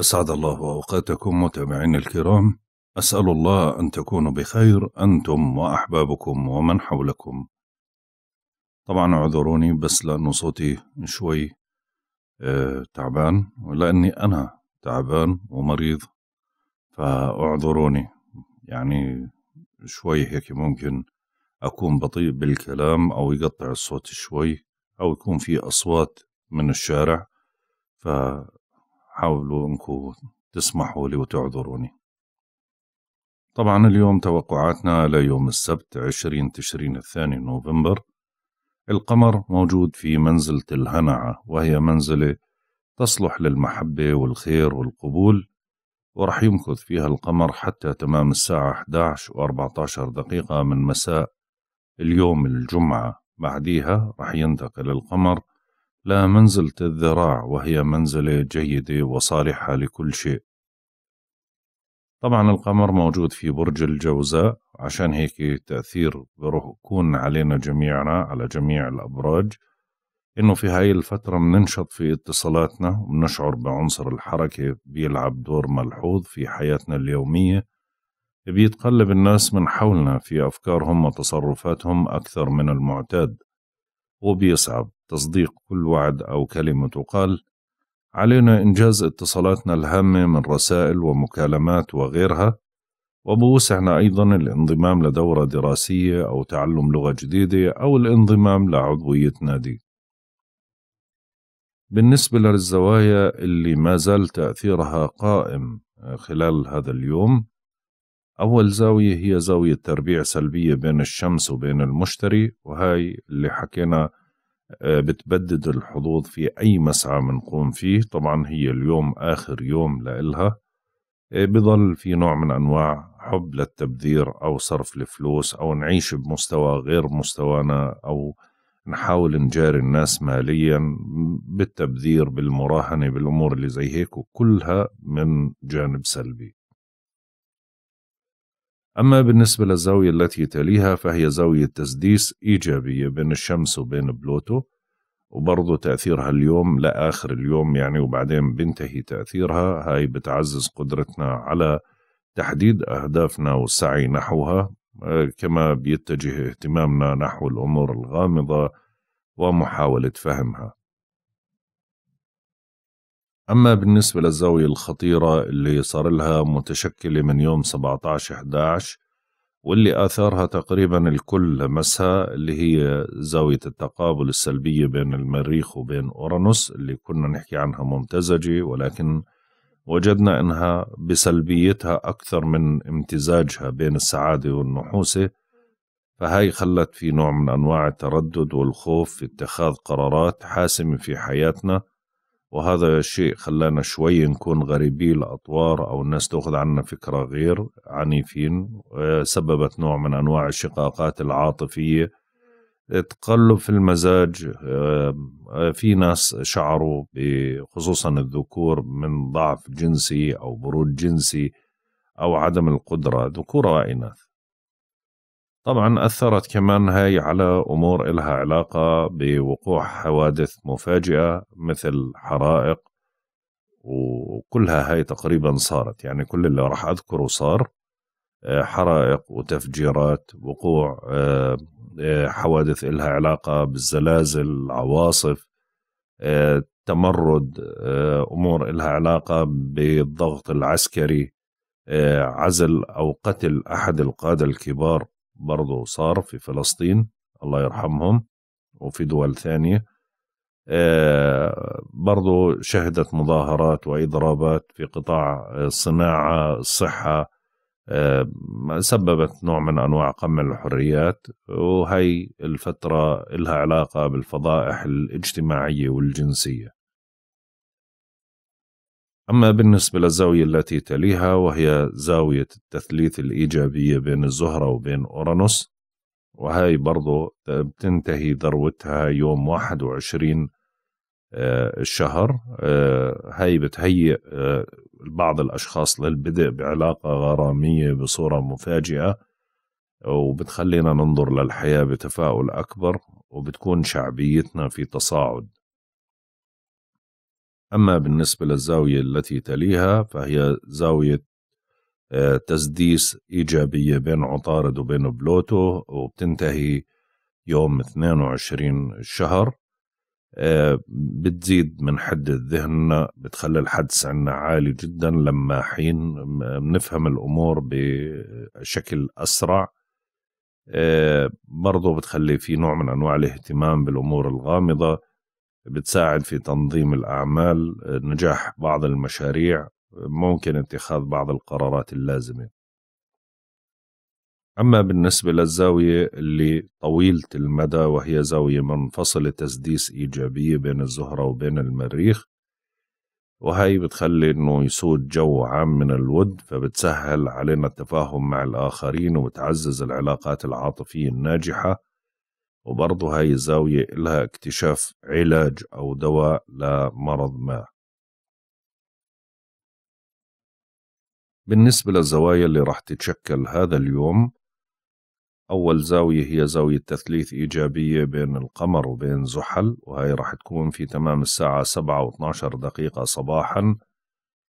أسعد الله أوقاتكم متابعين الكرام أسأل الله أن تكونوا بخير أنتم وأحبابكم ومن حولكم طبعا اعذروني بس لأنه صوتي شوي آه، تعبان ولأني أنا تعبان ومريض فاعذروني يعني شوي هيك ممكن أكون بطيء بالكلام أو يقطع الصوت شوي أو يكون في أصوات من الشارع ف حاولوا انكم تسمحوا لي وتعذروني طبعا اليوم توقعاتنا ليوم السبت عشرين تشرين الثاني نوفمبر القمر موجود في منزلة الهنعة وهي منزلة تصلح للمحبة والخير والقبول ورح يمكث فيها القمر حتى تمام الساعة 11 و 14 دقيقة من مساء اليوم الجمعة بعديها رح ينتقل القمر لا منزلة الذراع وهي منزلة جيدة وصالحة لكل شيء طبعا القمر موجود في برج الجوزاء عشان هيك تأثير بروح يكون علينا جميعنا على جميع الأبراج إنه في هاي الفترة مننشط في اتصالاتنا ومنشعر بعنصر الحركة بيلعب دور ملحوظ في حياتنا اليومية بيتقلب الناس من حولنا في أفكارهم وتصرفاتهم أكثر من المعتاد وبيصعب تصديق كل وعد أو كلمة تقال علينا إنجاز اتصالاتنا الهامة من رسائل ومكالمات وغيرها وبوسعنا أيضا الانضمام لدورة دراسية أو تعلم لغة جديدة أو الانضمام لعضوية نادي بالنسبة للزوايا اللي ما زال تأثيرها قائم آه، خلال هذا اليوم أول زاوية هي زاوية تربيع سلبية بين الشمس وبين المشتري وهاي اللي حكينا آه، بتبدد الحظوظ في أي مسعى منقوم فيه طبعا هي اليوم آخر يوم لإلها آه، بضل في نوع من أنواع حب للتبذير أو صرف الفلوس أو نعيش بمستوى غير مستوانا أو نحاول نجاري الناس ماليا بالتبذير بالمراهنة بالأمور اللي زي هيك وكلها من جانب سلبي أما بالنسبة للزاوية التي تليها فهي زاوية تسديس إيجابية بين الشمس وبين بلوتو وبرضه تأثيرها اليوم لآخر اليوم يعني وبعدين بينتهي تأثيرها هاي بتعزز قدرتنا على تحديد أهدافنا والسعي نحوها آه، كما بيتجه اهتمامنا نحو الأمور الغامضة ومحاولة فهمها أما بالنسبة للزاوية الخطيرة اللي صار لها متشكلة من يوم 17/11 واللي آثارها تقريبا الكل لمسها اللي هي زاوية التقابل السلبية بين المريخ وبين أورانوس اللي كنا نحكي عنها ممتزجة ولكن وجدنا أنها بسلبيتها أكثر من امتزاجها بين السعادة والنحوسة فهاي خلت في نوع من أنواع التردد والخوف في اتخاذ قرارات حاسمة في حياتنا وهذا شيء خلانا شوي نكون غريبي الأطوار أو الناس تأخذ عنا فكرة غير عنيفين آه، سببت نوع من أنواع الشقاقات العاطفية تقلب في المزاج آه، آه، في ناس شعروا خصوصا الذكور من ضعف جنسي أو برود جنسي أو عدم القدرة ذكورة وإناث طبعا أثرت كمان هاي على أمور إلها علاقة بوقوع حوادث مفاجئة مثل حرائق وكلها هاي تقريبا صارت يعني كل اللي راح أذكره صار آه، حرائق وتفجيرات وقوع آه، آه، حوادث إلها علاقة بالزلازل العواصف تمرد أمور إلها علاقة بالضغط العسكري عزل أو قتل أحد القادة الكبار برضه صار في فلسطين الله يرحمهم وفي دول ثانية آه، برضو شهدت مظاهرات وإضرابات في قطاع الصناعة الصحة آه، سببت نوع من أنواع قمع الحريات وهي الفترة لها علاقة بالفضائح الاجتماعية والجنسية أما بالنسبة للزاوية التي تليها وهي زاوية التثليث الإيجابية بين الزهرة وبين أورانوس وهي برضو بتنتهي ذروتها يوم 21 آه، الشهر هاي آه، بتهيئ آه، بعض الأشخاص للبدء بعلاقة غرامية بصورة مفاجئة وبتخلينا ننظر للحياة بتفاؤل أكبر وبتكون شعبيتنا في تصاعد أما بالنسبة للزاوية التي تليها فهي زاوية آه، تسديس إيجابية بين عطارد وبين بلوتو وبتنتهي يوم 22 الشهر آه، بتزيد من حدة ذهننا بتخلي الحدس عنا عالي جدا لما حين بنفهم الأمور بشكل أسرع آه، برضو بتخلي في نوع من أنواع الاهتمام بالأمور الغامضة بتساعد في تنظيم الأعمال نجاح بعض المشاريع ممكن اتخاذ بعض القرارات اللازمة أما بالنسبة للزاوية اللي طويلة المدى وهي زاوية منفصلة تسديس إيجابية بين الزهرة وبين المريخ وهي بتخلي إنه يسود جو عام من الود فبتسهل علينا التفاهم مع الآخرين وبتعزز العلاقات العاطفية الناجحة وبرضه هاي الزاوية إلها اكتشاف علاج أو دواء لمرض ما بالنسبة للزوايا اللي راح تتشكل هذا اليوم أول زاوية هي زاوية تثليث إيجابية بين القمر وبين زحل وهي راح تكون في تمام الساعة سبعة واثناشر دقيقة صباحا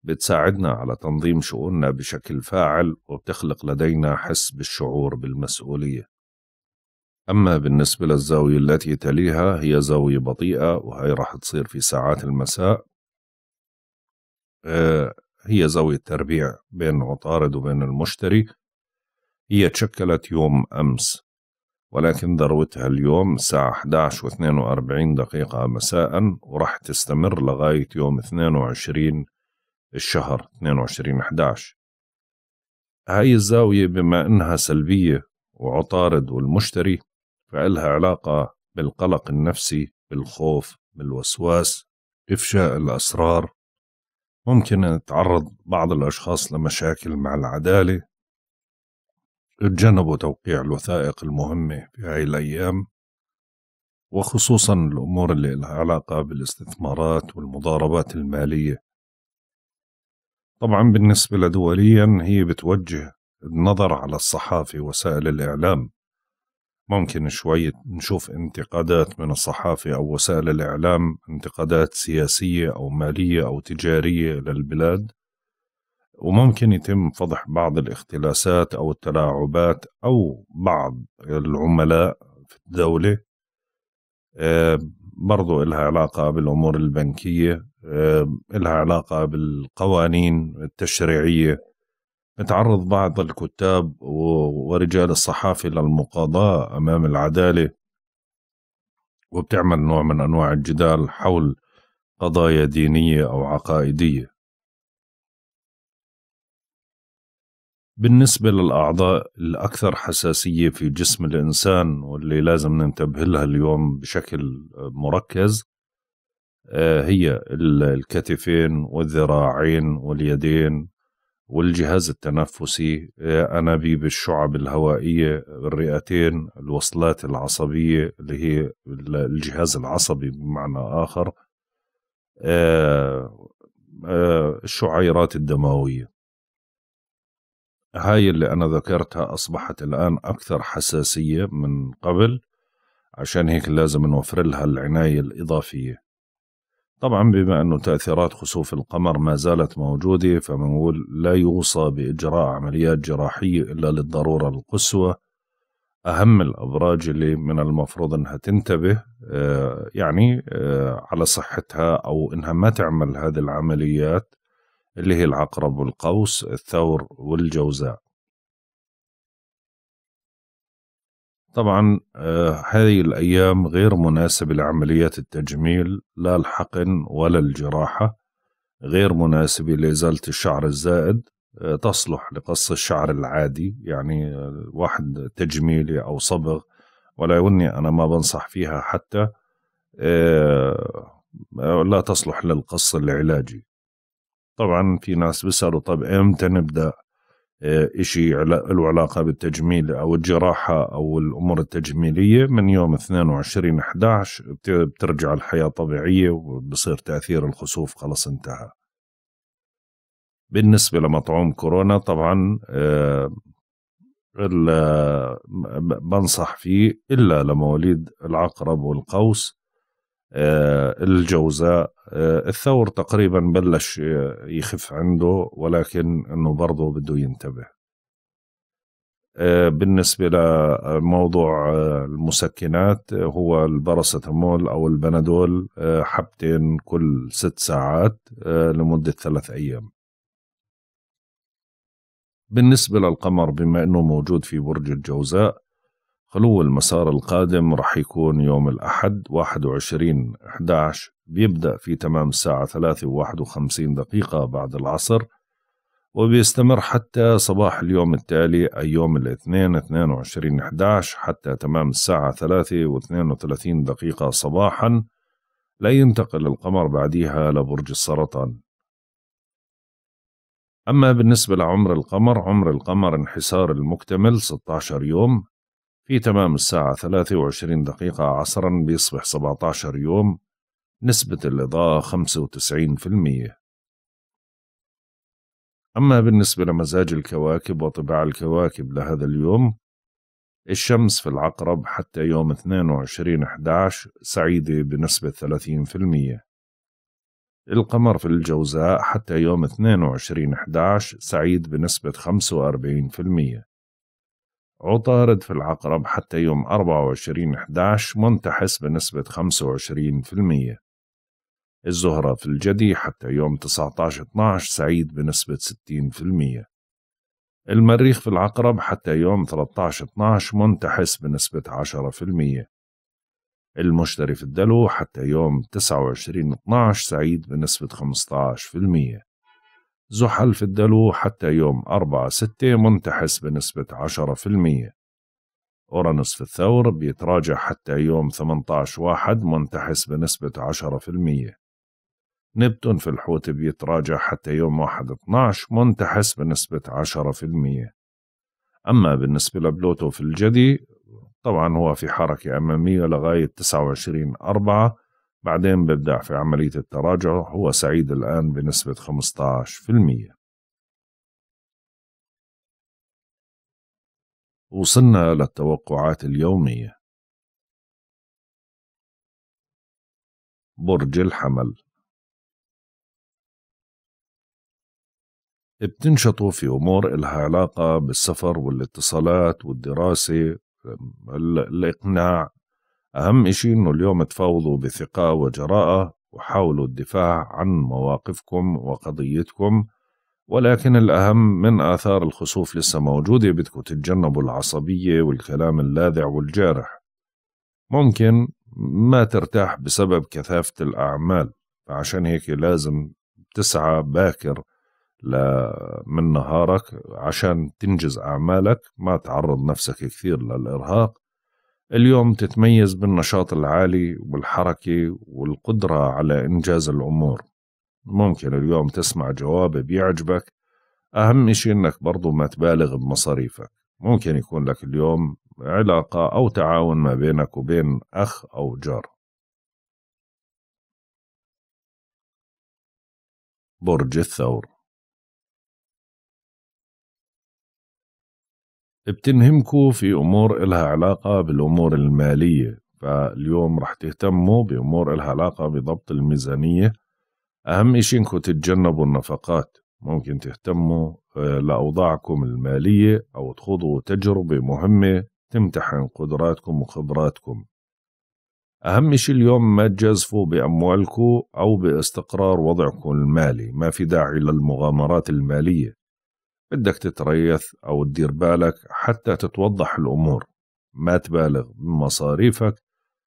بتساعدنا على تنظيم شؤوننا بشكل فاعل وبتخلق لدينا حس بالشعور بالمسؤولية أما بالنسبة للزاوية التي تليها هي زاوية بطيئة وهي راح تصير في ساعات المساء آه، هي زاوية تربيع بين عطارد وبين المشتري هي تشكلت يوم أمس ولكن ذروتها اليوم الساعة 11 و 42 دقيقة مساء وراح تستمر لغاية يوم 22 الشهر 22 11 هاي الزاوية بما أنها سلبية وعطارد والمشتري فإلها علاقة بالقلق النفسي بالخوف بالوسواس إفشاء الأسرار ممكن أن يتعرض بعض الأشخاص لمشاكل مع العدالة اتجنبوا توقيع الوثائق المهمة في هاي الأيام وخصوصا الأمور اللي لها علاقة بالاستثمارات والمضاربات المالية طبعا بالنسبة لدوليا هي بتوجه النظر على الصحافة وسائل الإعلام ممكن شوي نشوف انتقادات من الصحافة أو وسائل الإعلام انتقادات سياسية أو مالية أو تجارية للبلاد وممكن يتم فضح بعض الاختلاسات أو التلاعبات أو بعض العملاء في الدولة آه، برضو إلها علاقة بالأمور البنكية آه، إلها علاقة بالقوانين التشريعية تعرض بعض الكتاب ورجال الصحافة للمقاضاة أمام العدالة وبتعمل نوع من أنواع الجدال حول قضايا دينية أو عقائدية بالنسبة للأعضاء الأكثر حساسية في جسم الإنسان واللي لازم ننتبه لها اليوم بشكل مركز آه، هي الكتفين والذراعين واليدين والجهاز التنفسي آه، أنابيب الشعب الهوائية الرئتين الوصلات العصبية اللي هي الجهاز العصبي بمعنى آخر آه، آه، الشعيرات الدموية هاي اللي أنا ذكرتها أصبحت الآن أكثر حساسية من قبل عشان هيك لازم نوفر لها العناية الإضافية طبعا بما أنه تأثيرات خسوف القمر ما زالت موجودة فمنقول لا يوصى بإجراء عمليات جراحية إلا للضرورة القصوى أهم الأبراج اللي من المفروض أنها تنتبه آه، يعني آه، على صحتها أو أنها ما تعمل هذه العمليات اللي هي العقرب والقوس الثور والجوزاء طبعا آه، هذه الأيام غير مناسبة لعمليات التجميل لا الحقن ولا الجراحة غير مناسبة لإزالة الشعر الزائد آه، تصلح لقص الشعر العادي يعني آه، واحد تجميلي أو صبغ ولا يوني أنا ما بنصح فيها حتى لا تصلح للقص العلاجي طبعا في ناس بيسألوا طب إمتى نبدأ إيه، إشي له علاقة بالتجميل أو الجراحة أو الأمور التجميلية من يوم 22 11 بترجع الحياة طبيعية وبصير تأثير الخسوف خلص انتهى بالنسبة لمطعوم كورونا طبعا إيه، بنصح فيه إلا لمواليد العقرب والقوس آه، الجوزاء آه، الثور تقريبا بلش آه، يخف عنده ولكن انه برضه بده ينتبه بالنسبة لموضوع المسكنات هو الباراسيتامول أو البنادول حبتين كل ست ساعات لمدة ثلاث أيام بالنسبة للقمر بما أنه موجود في برج الجوزاء خلو المسار القادم رح يكون يوم الأحد 21 11 بيبدأ في تمام الساعة 3 و51 دقيقة بعد العصر وبيستمر حتى صباح اليوم التالي أي يوم الاثنين 22 11 حتى تمام الساعة 3 و32 دقيقة صباحا لا ينتقل القمر بعديها لبرج السرطان أما بالنسبة لعمر القمر عمر القمر انحسار المكتمل 16 يوم في تمام الساعة 23 دقيقة عصرا بيصبح 17 يوم نسبة الإضاءة 95% أما بالنسبة لمزاج الكواكب وطباع الكواكب لهذا اليوم الشمس في العقرب حتى يوم 22/11 سعيدة بنسبة 30% القمر في الجوزاء حتى يوم 22/11 سعيد بنسبة 45% عطارد في العقرب حتى يوم 24/11 منتحس بنسبة 25%. الزهرة في الجدي حتى يوم 19/12 سعيد بنسبة 60%. المريخ في العقرب حتى يوم 13/12 منتحس بنسبة 10%. المشتري في الدلو حتى يوم 29/12 سعيد بنسبة 15%. زحل في الدلو حتى يوم 4-6 منتحس بنسبة 10% أورانوس في الثور بيتراجع حتى يوم 18-1 منتحس بنسبة 10% نبتون في الحوت بيتراجع حتى يوم 1-12 منتحس بنسبة 10% أما بالنسبة لبلوتو في الجدي طبعا هو في حركة أمامية لغاية 29 أربعة بعدين بدع في عملية التراجع هو سعيد الآن بنسبة 15% وصلنا للتوقعات اليومية برج الحمل بتنشطوا في أمور إلها علاقة بالسفر والاتصالات والدراسة الإقناع أهم إشي إنه اليوم تفاوضوا بثقة وجراءة وحاولوا الدفاع عن مواقفكم وقضيتكم ولكن الأهم من آثار الخسوف لسه موجودة بدكم تتجنبوا العصبية والكلام اللاذع والجارح ممكن ما ترتاح بسبب كثافة الأعمال عشان هيك لازم تسعى باكر من نهارك عشان تنجز أعمالك ما تعرض نفسك كثير للإرهاق اليوم تتميز بالنشاط العالي والحركة والقدرة على إنجاز الأمور ممكن اليوم تسمع جواب بيعجبك أهم إشي إنك برضو ما تبالغ بمصاريفك ممكن يكون لك اليوم علاقة أو تعاون ما بينك وبين أخ أو جار برج الثور بتنهمكوا في أمور إلها علاقة بالأمور المالية فاليوم رح تهتموا بأمور إلها علاقة بضبط الميزانية أهم إشي إنكم تتجنبوا النفقات ممكن تهتموا آه، لأوضاعكم المالية أو تخوضوا تجربة مهمة تمتحن قدراتكم وخبراتكم أهم إشي اليوم ما تجازفوا بأموالكم أو باستقرار وضعكم المالي ما في داعي للمغامرات المالية بدك تتريث أو تدير بالك حتى تتوضح الأمور ما تبالغ بمصاريفك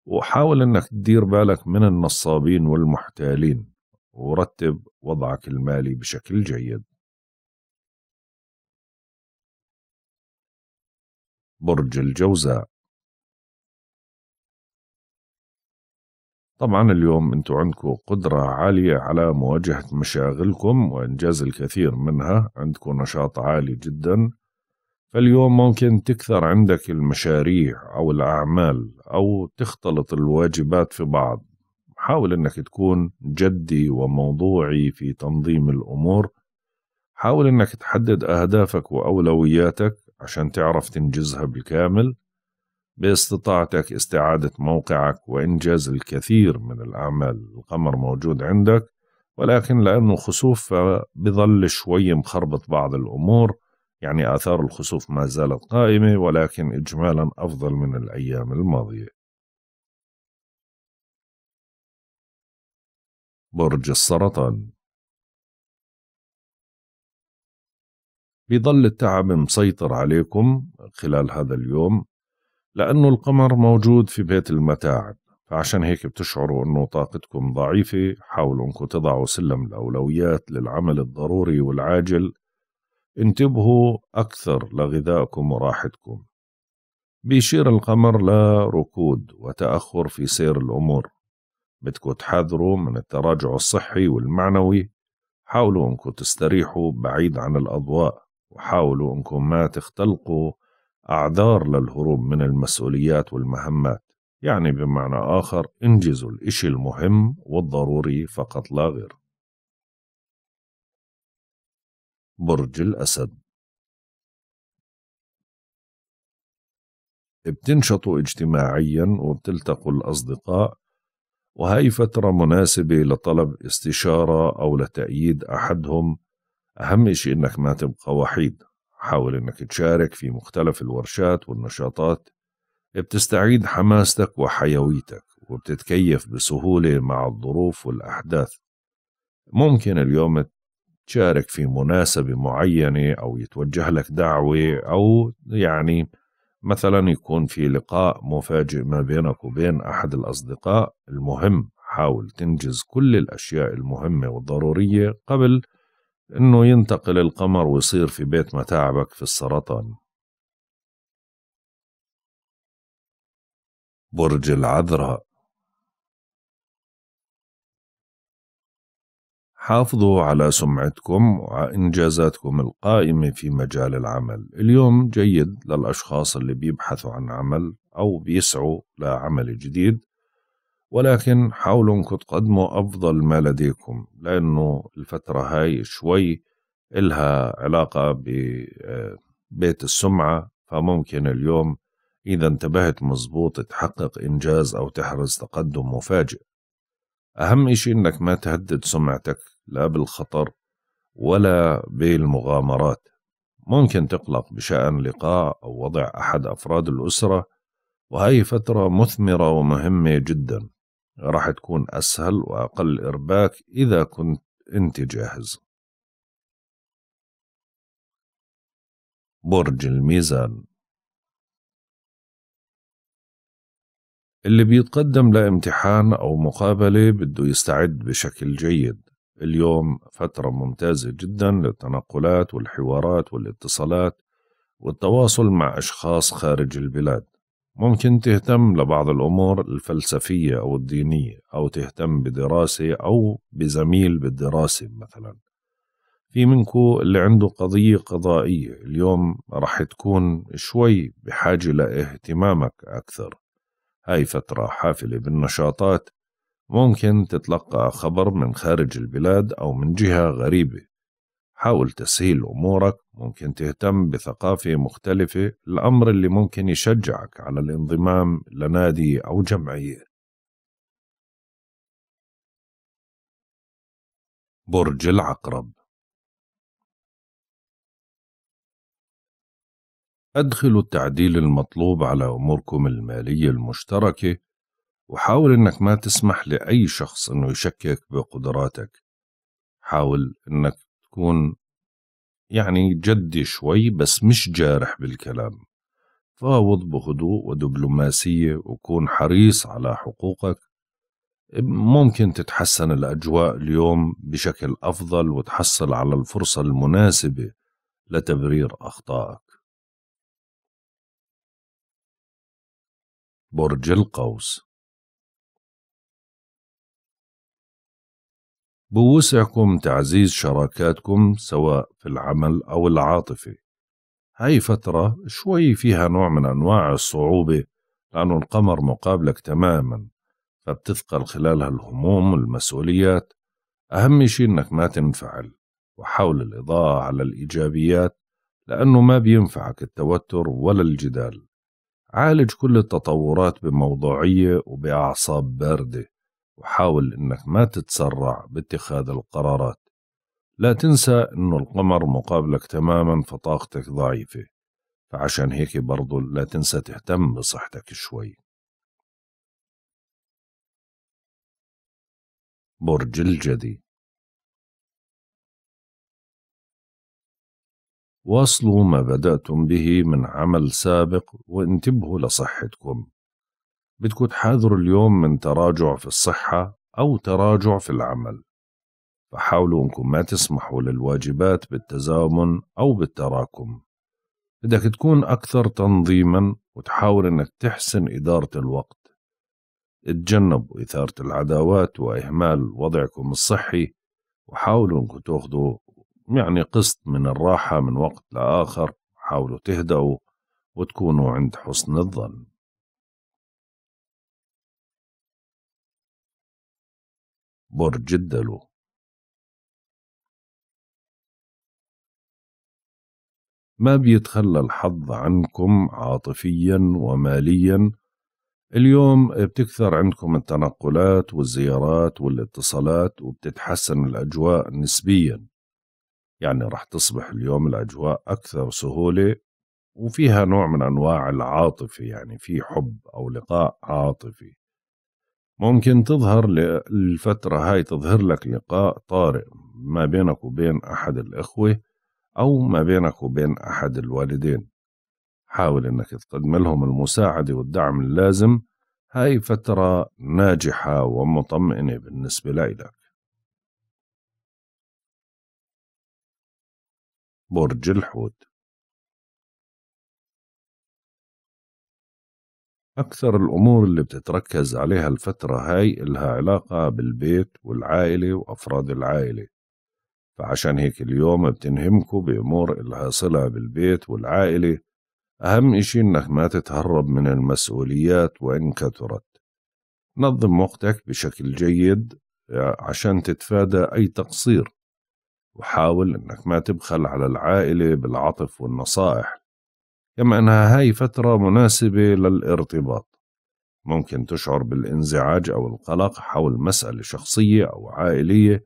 وحاول أنك تدير بالك من النصابين والمحتالين ورتب وضعك المالي بشكل جيد برج الجوزاء طبعا اليوم انتم عندكم قدرة عالية على مواجهة مشاغلكم وإنجاز الكثير منها عندكم نشاط عالي جدا فاليوم ممكن تكثر عندك المشاريع أو الأعمال أو تختلط الواجبات في بعض حاول أنك تكون جدي وموضوعي في تنظيم الأمور حاول أنك تحدد أهدافك وأولوياتك عشان تعرف تنجزها بالكامل باستطاعتك استعادة موقعك وإنجاز الكثير من الأعمال القمر موجود عندك ولكن لأنه خسوف فبظل شوي مخربط بعض الأمور يعني آثار الخسوف ما زالت قائمة ولكن إجمالا أفضل من الأيام الماضية برج السرطان بظل التعب مسيطر عليكم خلال هذا اليوم لأنه القمر موجود في بيت المتاعب فعشان هيك بتشعروا أنه طاقتكم ضعيفة حاولوا أنكم تضعوا سلم الأولويات للعمل الضروري والعاجل انتبهوا أكثر لغذائكم وراحتكم بيشير القمر لركود وتأخر في سير الأمور بدكم تحذروا من التراجع الصحي والمعنوي حاولوا أنكم تستريحوا بعيد عن الأضواء وحاولوا أنكم ما تختلقوا أعذار للهروب من المسؤوليات والمهمات يعني بمعنى آخر انجزوا الإشي المهم والضروري فقط لا غير برج الأسد بتنشطوا اجتماعيا وبتلتقوا الأصدقاء وهي فترة مناسبة لطلب استشارة أو لتأييد أحدهم أهم شيء إنك ما تبقى وحيد حاول أنك تشارك في مختلف الورشات والنشاطات بتستعيد حماستك وحيويتك وبتتكيف بسهولة مع الظروف والأحداث ممكن اليوم تشارك في مناسبة معينة أو يتوجه لك دعوة أو يعني مثلا يكون في لقاء مفاجئ ما بينك وبين أحد الأصدقاء المهم حاول تنجز كل الأشياء المهمة والضرورية قبل إنه ينتقل القمر ويصير في بيت متاعبك في السرطان برج العذراء حافظوا على سمعتكم وإنجازاتكم القائمة في مجال العمل اليوم جيد للأشخاص اللي بيبحثوا عن عمل أو بيسعوا لعمل جديد ولكن حاولوا انكم تقدموا أفضل ما لديكم لأنه الفترة هاي شوي إلها علاقة ببيت آه، السمعة فممكن اليوم إذا انتبهت مزبوط تحقق إنجاز أو تحرز تقدم مفاجئ أهم إشي إنك ما تهدد سمعتك لا بالخطر ولا بالمغامرات ممكن تقلق بشأن لقاء أو وضع أحد أفراد الأسرة وهي فترة مثمرة ومهمة جدا راح تكون أسهل وأقل إرباك إذا كنت أنت جاهز برج الميزان اللي بيتقدم لامتحان أو مقابلة بده يستعد بشكل جيد اليوم فترة ممتازة جدا للتنقلات والحوارات والاتصالات والتواصل مع أشخاص خارج البلاد ممكن تهتم لبعض الأمور الفلسفية أو الدينية أو تهتم بدراسة أو بزميل بالدراسة مثلا في منكو اللي عنده قضية قضائية اليوم رح تكون شوي بحاجة لاهتمامك أكثر هاي فترة حافلة بالنشاطات ممكن تتلقى خبر من خارج البلاد أو من جهة غريبة حاول تسهيل أمورك ممكن تهتم بثقافة مختلفة الأمر اللي ممكن يشجعك على الانضمام لنادي أو جمعية برج العقرب أدخلوا التعديل المطلوب على أموركم المالية المشتركة وحاول أنك ما تسمح لأي شخص أنه يشكك بقدراتك حاول أنك تكون يعني جدي شوي بس مش جارح بالكلام فاوض بهدوء ودبلوماسية وكون حريص على حقوقك ممكن تتحسن الأجواء اليوم بشكل أفضل وتحصل على الفرصة المناسبة لتبرير أخطائك برج القوس بوسعكم تعزيز شراكاتكم سواء في العمل أو العاطفة هاي فترة شوي فيها نوع من أنواع الصعوبة لأنه القمر مقابلك تماما فبتثقل خلالها الهموم والمسؤوليات أهم شيء إنك ما تنفعل وحاول الإضاءة على الإيجابيات لأنه ما بينفعك التوتر ولا الجدال عالج كل التطورات بموضوعية وبأعصاب باردة وحاول أنك ما تتسرع باتخاذ القرارات لا تنسى أنه القمر مقابلك تماما فطاقتك ضعيفة فعشان هيك برضو لا تنسى تهتم بصحتك شوي برج الجدي واصلوا ما بدأتم به من عمل سابق وانتبهوا لصحتكم بدكم تحاذروا اليوم من تراجع في الصحة أو تراجع في العمل فحاولوا أنكم ما تسمحوا للواجبات بالتزامن أو بالتراكم بدك تكون أكثر تنظيما وتحاول أنك تحسن إدارة الوقت اتجنبوا إثارة العداوات وإهمال وضعكم الصحي وحاولوا أنكم تاخذوا يعني قسط من الراحة من وقت لآخر حاولوا تهدأوا وتكونوا عند حسن الظن برج الدلو ما بيتخلى الحظ عنكم عاطفيا وماليا اليوم بتكثر عندكم التنقلات والزيارات والاتصالات وبتتحسن الأجواء نسبيا يعني رح تصبح اليوم الأجواء أكثر سهولة وفيها نوع من أنواع العاطفة يعني في حب أو لقاء عاطفي ممكن تظهر للفترة هاي تظهر لك لقاء طارئ ما بينك وبين أحد الإخوة أو ما بينك وبين أحد الوالدين حاول أنك تقدم لهم المساعدة والدعم اللازم هاي فترة ناجحة ومطمئنة بالنسبة لإلك برج الحوت أكثر الأمور اللي بتتركز عليها الفترة هاي إلها علاقة بالبيت والعائلة وأفراد العائلة فعشان هيك اليوم بتنهمكوا بأمور إلها صلة بالبيت والعائلة أهم إشي إنك ما تتهرب من المسؤوليات وإن كثرت نظم وقتك بشكل جيد آه، عشان تتفادى أي تقصير وحاول إنك ما تبخل على العائلة بالعطف والنصائح كما أنها هاي فترة مناسبة للارتباط ممكن تشعر بالانزعاج أو القلق حول مسألة شخصية أو عائلية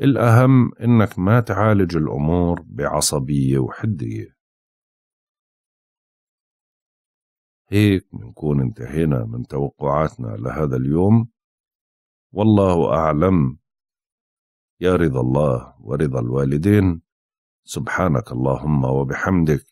الأهم إنك ما تعالج الأمور بعصبية وحدية هيك منكون انتهينا من توقعاتنا لهذا اليوم والله أعلم يا رضا الله ورضا الوالدين سبحانك اللهم وبحمدك